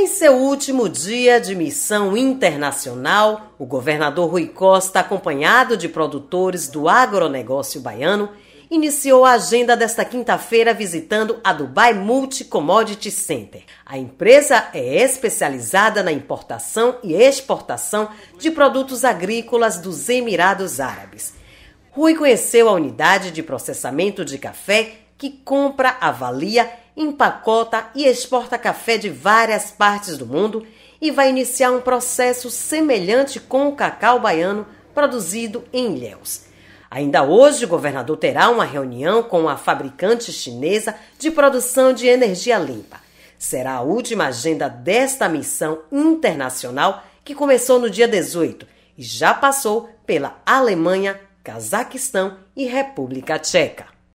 Em seu último dia de missão internacional, o governador Rui Costa, acompanhado de produtores do agronegócio baiano, iniciou a agenda desta quinta-feira visitando a Dubai Multi Commodity Center. A empresa é especializada na importação e exportação de produtos agrícolas dos Emirados Árabes. Rui conheceu a unidade de processamento de café que compra, avalia, empacota e exporta café de várias partes do mundo e vai iniciar um processo semelhante com o cacau baiano produzido em Ilhéus. Ainda hoje, o governador terá uma reunião com a fabricante chinesa de produção de energia limpa. Será a última agenda desta missão internacional que começou no dia 18 e já passou pela Alemanha, Cazaquistão e República Tcheca.